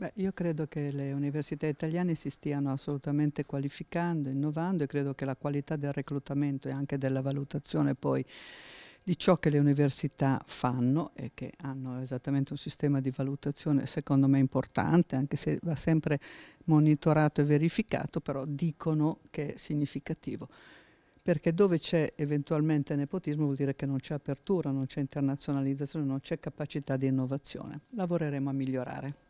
Beh, io credo che le università italiane si stiano assolutamente qualificando, innovando e credo che la qualità del reclutamento e anche della valutazione poi di ciò che le università fanno e che hanno esattamente un sistema di valutazione secondo me importante, anche se va sempre monitorato e verificato, però dicono che è significativo. Perché dove c'è eventualmente nepotismo vuol dire che non c'è apertura, non c'è internazionalizzazione, non c'è capacità di innovazione. Lavoreremo a migliorare.